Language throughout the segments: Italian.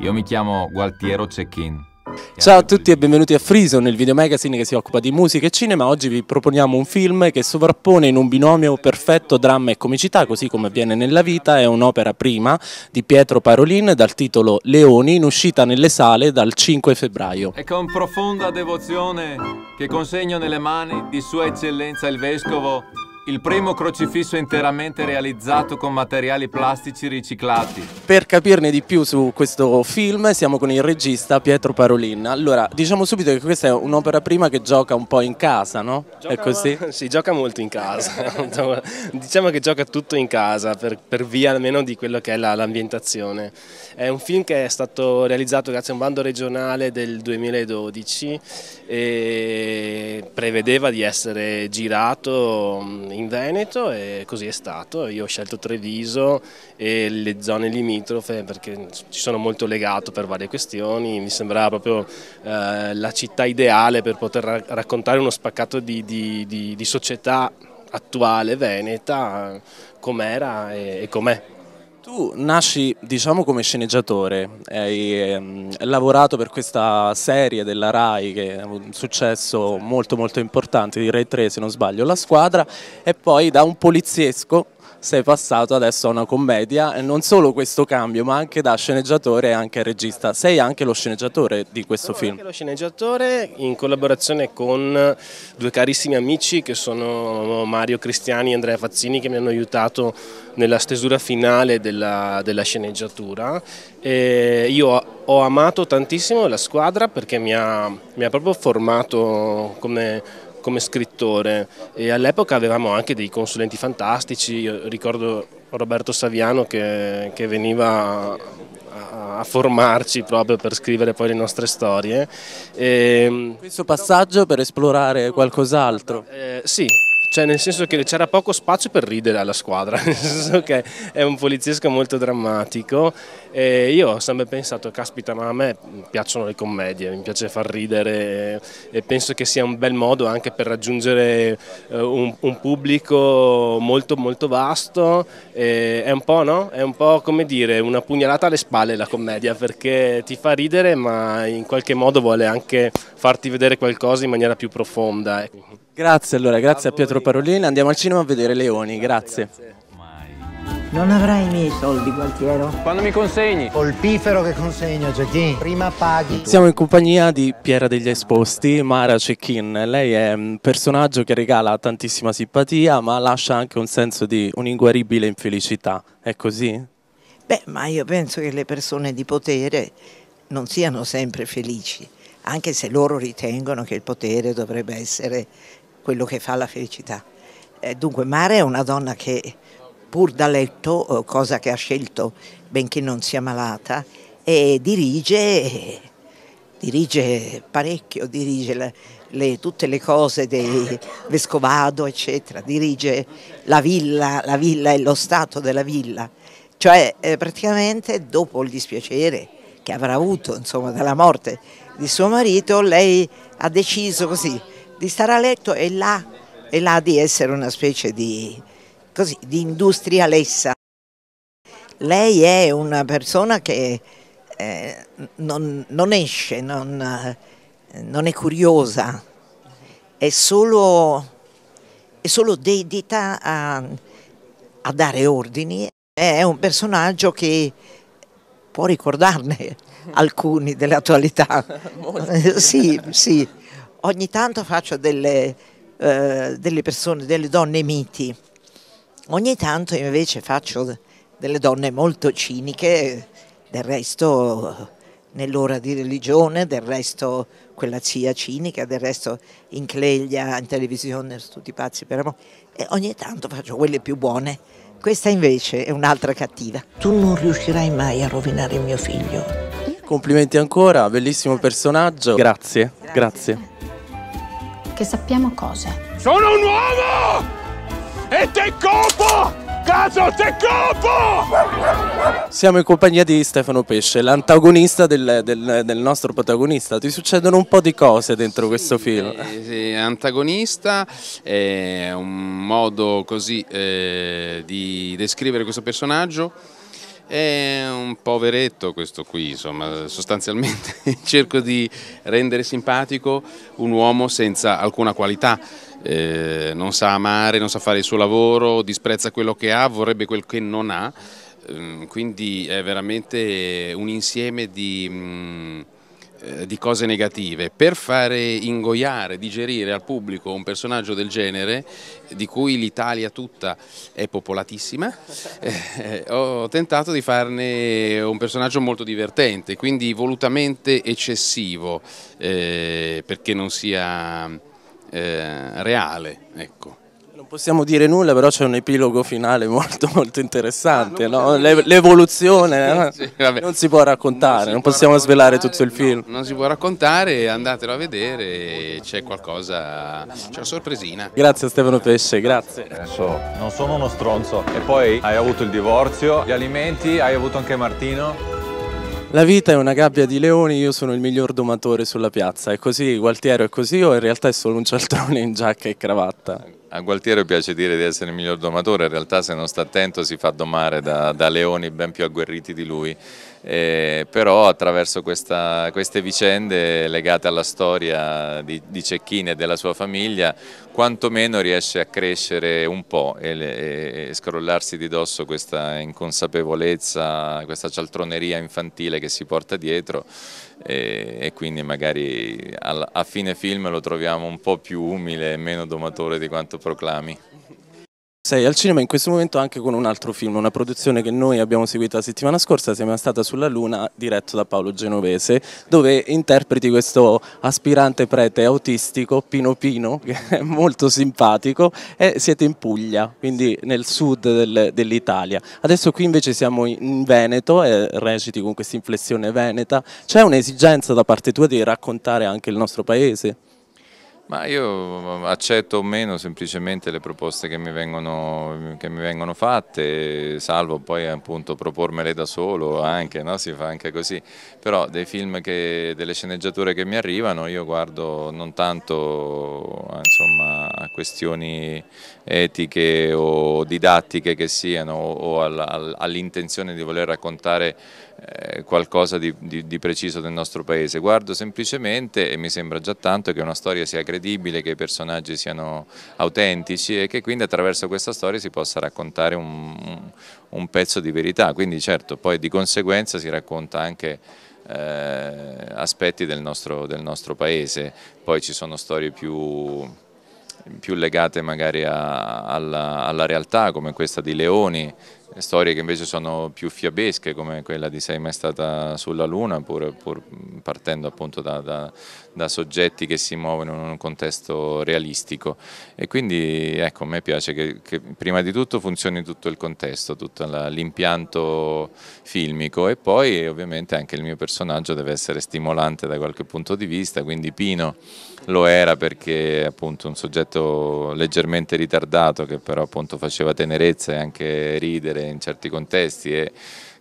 Io mi chiamo Gualtiero Cecchin. Ciao a tutti e benvenuti a Frison, il video magazine che si occupa di musica e cinema. Oggi vi proponiamo un film che sovrappone in un binomio perfetto dramma e comicità, così come avviene nella vita. È un'opera prima di Pietro Parolin dal titolo Leoni, in uscita nelle sale dal 5 febbraio. E con profonda devozione che consegno nelle mani di Sua Eccellenza il Vescovo il primo crocifisso interamente realizzato con materiali plastici riciclati. Per capirne di più su questo film siamo con il regista Pietro Parolin. Allora, diciamo subito che questa è un'opera prima che gioca un po' in casa, no? Gioca, è così? Sì, gioca molto in casa. diciamo che gioca tutto in casa, per, per via almeno di quello che è l'ambientazione. è un film che è stato realizzato grazie a un bando regionale del 2012 e prevedeva di essere girato in in Veneto e così è stato. Io ho scelto Treviso e le zone limitrofe perché ci sono molto legato per varie questioni, mi sembrava proprio eh, la città ideale per poter ra raccontare uno spaccato di, di, di, di società attuale veneta eh, com'era e, e com'è. Tu nasci, diciamo, come sceneggiatore, hai ehm, lavorato per questa serie della RAI che è un successo molto molto importante, di Rai 3 se non sbaglio, La Squadra, e poi da un poliziesco sei passato adesso a una commedia e non solo questo cambio ma anche da sceneggiatore anche regista. Sei anche lo sceneggiatore di questo Sono film. Sono anche lo sceneggiatore in collaborazione con due carissimi amici che sono Mario Cristiani e Andrea Fazzini che mi hanno aiutato nella stesura finale della, della sceneggiatura. E io ho amato tantissimo la squadra perché mi ha, mi ha proprio formato come come scrittore e all'epoca avevamo anche dei consulenti fantastici, Io ricordo Roberto Saviano che, che veniva a, formarci proprio per scrivere poi le nostre storie. E, ehm, Questo passaggio per esplorare qualcos'altro? Eh, sì, cioè nel senso che c'era poco spazio per ridere alla squadra, nel senso che è un poliziesco molto drammatico e io ho sempre pensato, caspita ma a me piacciono le commedie, mi piace far ridere e penso che sia un bel modo anche per raggiungere eh, un, un pubblico molto molto vasto, è un po', no? è un po' come dire una pugnalata alle spalle la commedia perché ti fa ridere ma in qualche modo vuole anche farti vedere qualcosa in maniera più profonda. Eh. Grazie allora, grazie a, a Pietro Parolini, andiamo al cinema a vedere Leoni, grazie. grazie. Non avrai i miei soldi, Gualtiero. Quando mi consegni? Polpifero che consegno, Giacchini. Prima paghi. Siamo in compagnia di Piera degli Esposti, Mara Cecchin. Lei è un personaggio che regala tantissima simpatia, ma lascia anche un senso di un'inguaribile infelicità. È così? Beh, ma io penso che le persone di potere non siano sempre felici anche se loro ritengono che il potere dovrebbe essere quello che fa la felicità. Eh, dunque Mare è una donna che pur da letto, eh, cosa che ha scelto benché non sia malata, dirige, dirige, parecchio, dirige le, le, tutte le cose del Vescovado, eccetera, dirige la villa, la villa e lo stato della villa. Cioè eh, praticamente dopo il dispiacere che avrà avuto insomma, dalla morte di suo marito, lei ha deciso così di stare a letto e là, e là di essere una specie di, così, di industrialessa. Lei è una persona che eh, non, non, esce, non, non, è curiosa, è solo, è solo dedita a, a dare ordini. È un personaggio che può ricordarne alcuni dell'attualità. sì, sì, ogni tanto faccio delle, eh, delle persone, delle donne miti, ogni tanto invece faccio delle donne molto ciniche, del resto nell'ora di religione, del resto quella zia cinica, del resto in Cleglia, in televisione, tutti pazzi per amore. E ogni tanto faccio quelle più buone. Questa invece è un'altra cattiva. Tu non riuscirai mai a rovinare mio figlio. Complimenti ancora, bellissimo personaggio. Grazie, grazie. Che sappiamo cosa? Sono un uomo! E te copo! Cazzo, te copo! Siamo in compagnia di Stefano Pesce, l'antagonista del, del, del, nostro protagonista. Ti succedono un po' di cose dentro sì, questo film. Sì, eh, sì, antagonista è un modo così eh, di descrivere questo personaggio è un poveretto questo qui, insomma, sostanzialmente cerco di rendere simpatico un uomo senza alcuna qualità, eh, non sa amare, non sa fare il suo lavoro, disprezza quello che ha, vorrebbe quel che non ha, ehm, quindi è veramente un insieme di... Mm, eh, di cose negative. Per fare ingoiare, digerire al pubblico un personaggio del genere, di cui l'Italia tutta è popolatissima, eh, ho tentato di farne un personaggio molto divertente, quindi volutamente eccessivo, eh, perché non sia eh, reale. Ecco. Non possiamo dire nulla, però c'è un epilogo finale molto, molto interessante, ah, no? l'evoluzione sì, eh? sì, non si può raccontare, non, non possiamo raccontare, svelare tutto il film. No, non si può raccontare, andatelo a vedere, c'è qualcosa, c'è una sorpresina. Grazie Stefano Pesce, grazie. Adesso non sono uno stronzo e poi hai avuto il divorzio, gli alimenti, hai avuto anche Martino. La vita è una gabbia di leoni, io sono il miglior domatore sulla piazza. È così, Gualtiero è così o in realtà è solo un cialtrone in giacca e cravatta? A Gualtiero piace dire di essere il miglior domatore, in realtà se non sta attento si fa domare da, da leoni ben più agguerriti di lui eh, però attraverso questa, queste vicende legate alla storia di, di, Cecchini e della sua famiglia quantomeno riesce a crescere un po' e, e scrollarsi di dosso questa inconsapevolezza, questa cialtroneria infantile che si porta dietro e, e quindi magari a, a fine film lo troviamo un po' più umile e meno domatore di quanto proclami. Sei al cinema in questo momento anche con un altro film, una produzione che noi abbiamo seguito la settimana scorsa, Siamo stata sulla Luna, diretto da Paolo Genovese, dove interpreti questo aspirante prete autistico, Pino Pino, che è molto simpatico, e siete in Puglia, quindi nel sud del, dell'Italia. Adesso qui invece siamo in Veneto e reciti con questa inflessione veneta. C'è un'esigenza da parte tua di raccontare anche il nostro paese? Ma io mm, accetto o meno semplicemente le proposte che mi, vengono, che mi vengono, fatte, salvo poi appunto propormele da solo, anche, no? si fa anche così, però dei film, che, delle sceneggiature che mi arrivano io guardo non tanto insomma, a questioni etiche o didattiche che siano o all'intenzione di voler raccontare eh, qualcosa di, di, di preciso del nostro paese, guardo semplicemente, e mi sembra già tanto, che una storia sia credibile credibile, che i personaggi siano autentici e che quindi attraverso questa storia si possa raccontare un, un pezzo di verità, quindi certo poi di conseguenza si racconta anche eh, aspetti del nostro, del nostro paese, poi ci sono storie più più legate magari a, alla, alla, realtà come questa di Leoni, storie che invece sono più fiabesche come quella di Sei mai stata sulla Luna, pur, pur partendo appunto da, da, da, soggetti che si muovono in un contesto realistico. E quindi ecco, a me piace che, che prima di tutto funzioni tutto il contesto, tutto l'impianto filmico e poi ovviamente anche il mio personaggio deve essere stimolante da qualche punto di vista, quindi Pino lo era perché appunto un soggetto leggermente ritardato che però appunto faceva tenerezza e anche ridere in certi contesti e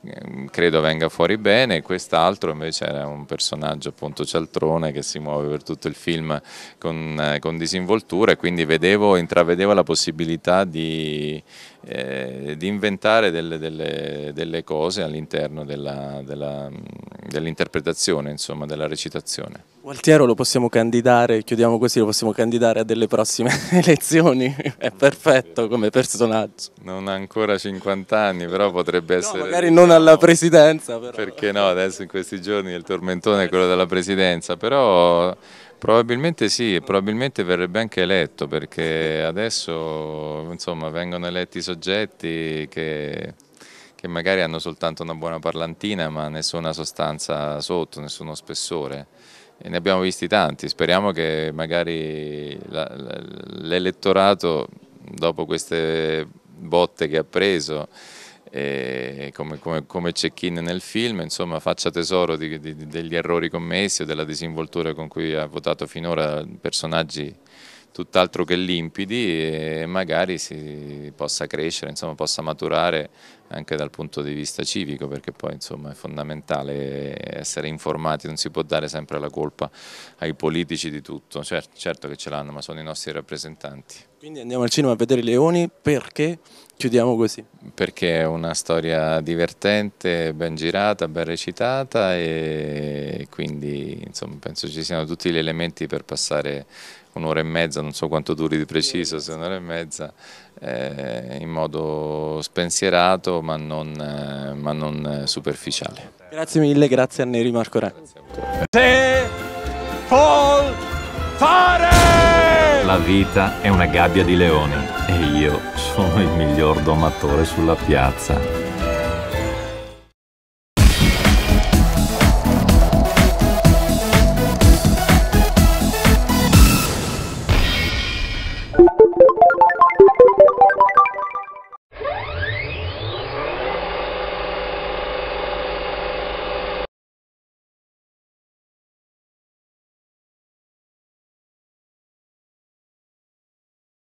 ehm, credo venga fuori bene, quest'altro invece era un personaggio appunto cialtrone che si muove per tutto il film con, eh, con disinvoltura e quindi vedevo, intravedevo la possibilità di, eh, di inventare delle, delle, delle cose all'interno dell'interpretazione, insomma, della recitazione. Gualtiero lo possiamo candidare, chiudiamo così, lo possiamo candidare a delle prossime elezioni, è perfetto come personaggio. Non ha ancora 50 anni, però potrebbe essere... magari non alla presidenza. Però. Perché no, adesso in questi giorni il tormentone è quello della presidenza, però probabilmente sì, probabilmente verrebbe anche eletto, perché adesso insomma, vengono eletti soggetti che che magari hanno soltanto una buona parlantina ma nessuna sostanza sotto, nessuno spessore ne abbiamo visti tanti, speriamo che magari l'elettorato dopo queste botte che ha preso come, come, come check-in nel film, insomma, faccia tesoro di, di, degli errori commessi o della disinvoltura con cui ha votato finora personaggi tutt'altro che limpidi e magari si possa crescere, insomma, possa maturare anche dal punto di vista civico perché poi insomma, è fondamentale essere informati, non si può dare sempre la colpa ai politici di tutto, certo, certo che ce l'hanno ma sono i nostri rappresentanti. Quindi andiamo al cinema a vedere i leoni perché chiudiamo così? Perché è una storia divertente, ben girata, ben recitata e quindi insomma, penso ci siano tutti gli elementi per passare un'ora e mezza, non so quanto duri di preciso, se un'ora e mezza eh, in modo spensierato ma non, eh, ma non, eh, superficiale. Grazie mille, grazie a Neri Marco Re. Se vuol fare! La vita è una gabbia di leoni e io sono il miglior domatore sulla piazza.